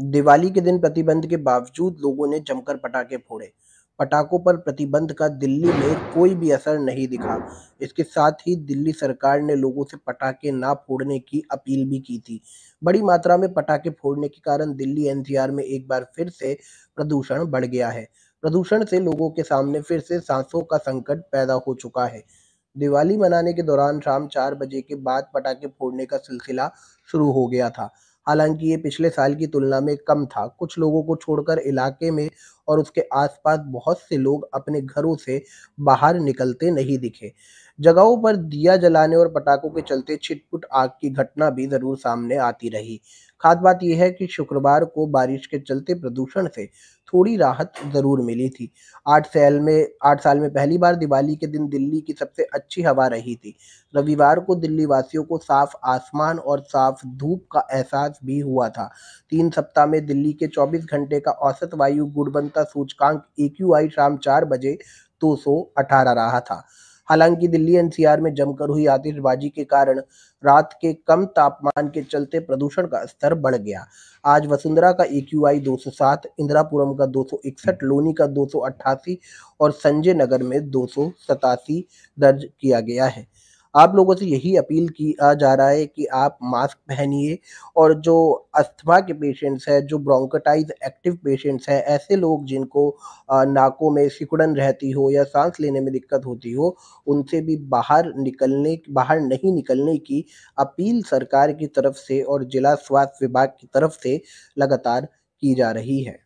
दिवाली के दिन प्रतिबंध के बावजूद लोगों ने जमकर पटाखे फोड़े पटाखों पर प्रतिबंध का दिल्ली में कोई भी असर नहीं दिखा इसके साथ ही दिल्ली सरकार ने लोगों से पटाखे ना फोड़ने की अपील भी की थी बड़ी मात्रा में पटाखे फोड़ने के कारण दिल्ली एनसीआर में एक बार फिर से प्रदूषण बढ़ गया है प्रदूषण से लोगों के सामने फिर से सांसों का संकट पैदा हो चुका है दिवाली मनाने के दौरान शाम चार बजे के बाद पटाखे फोड़ने का सिलसिला शुरू हो गया था हालांकि ये पिछले साल की तुलना में कम था कुछ लोगों को छोड़कर इलाके में और उसके आसपास बहुत से लोग अपने घरों से बाहर निकलते नहीं दिखे जगहों पर दिया जलाने और पटाखों के चलते छिटपुट आग की घटना भी जरूर सामने आती रही खास बात यह है कि शुक्रवार को बारिश के चलते प्रदूषण से थोड़ी राहत जरूर मिली थी आठ साल में आठ साल में पहली बार दिवाली के दिन दिल्ली की सबसे अच्छी हवा रही थी रविवार को दिल्ली वासियों को साफ आसमान और साफ धूप का एहसास भी हुआ था तीन सप्ताह में दिल्ली के 24 घंटे का औसत वायु गुड़बंद का सूचकांक ए क्यू आई शाम चार बजे दो सौ अठारह रहा था हालांकि दिल्ली एनसीआर में जमकर हुई आतिशबाजी के कारण रात के कम तापमान के चलते प्रदूषण का स्तर बढ़ गया आज वसुंधरा का ए क्यू आई दो सौ सात इंदिरापुरम का दो सौ इकसठ लोनी का दो सौ अट्ठासी और संजय नगर में दो सौ सतासी दर्ज किया गया है आप लोगों से यही अपील किया जा रहा है कि आप मास्क पहनिए और जो अस्थमा के पेशेंट्स हैं जो ब्रोंकोटाइज एक्टिव पेशेंट्स हैं ऐसे लोग जिनको नाकों में सिकुड़न रहती हो या सांस लेने में दिक्कत होती हो उनसे भी बाहर निकलने बाहर नहीं निकलने की अपील सरकार की तरफ से और जिला स्वास्थ्य विभाग की तरफ से लगातार की जा रही है